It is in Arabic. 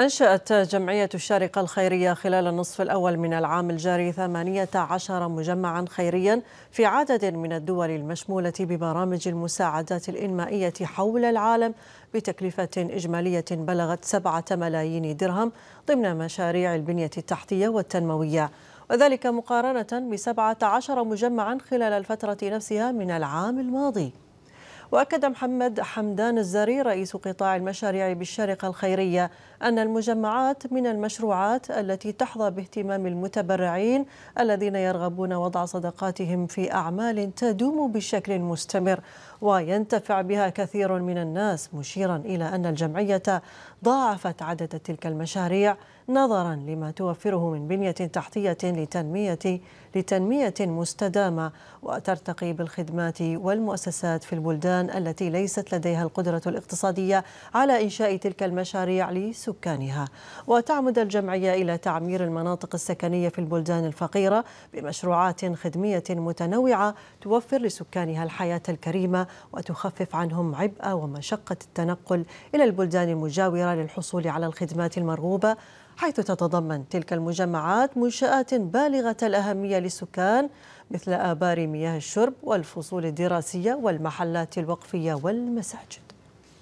أنشأت جمعية الشارقة الخيرية خلال النصف الأول من العام الجاري 18 مجمعا خيريا في عدد من الدول المشمولة ببرامج المساعدات الإنمائية حول العالم بتكلفة إجمالية بلغت 7 ملايين درهم ضمن مشاريع البنية التحتية والتنموية وذلك مقارنة ب 17 مجمعا خلال الفترة نفسها من العام الماضي وأكد محمد حمدان الزري رئيس قطاع المشاريع بالشارقة الخيرية أن المجمعات من المشروعات التي تحظى باهتمام المتبرعين الذين يرغبون وضع صدقاتهم في أعمال تدوم بشكل مستمر وينتفع بها كثير من الناس مشيرا إلى أن الجمعية ضاعفت عدد تلك المشاريع نظرا لما توفره من بنية تحتية لتنمية لتنمية مستدامة وترتقي بالخدمات والمؤسسات في البلدان البلدان التي ليست لديها القدرة الاقتصادية على إنشاء تلك المشاريع لسكانها وتعمد الجمعية إلى تعمير المناطق السكنية في البلدان الفقيرة بمشروعات خدمية متنوعة توفر لسكانها الحياة الكريمة وتخفف عنهم عبء ومشقة التنقل إلى البلدان المجاورة للحصول على الخدمات المرغوبة حيث تتضمن تلك المجمعات منشآت بالغة الأهمية للسكان مثل آبار مياه الشرب والفصول الدراسية والمحلات الوقفية والمساجد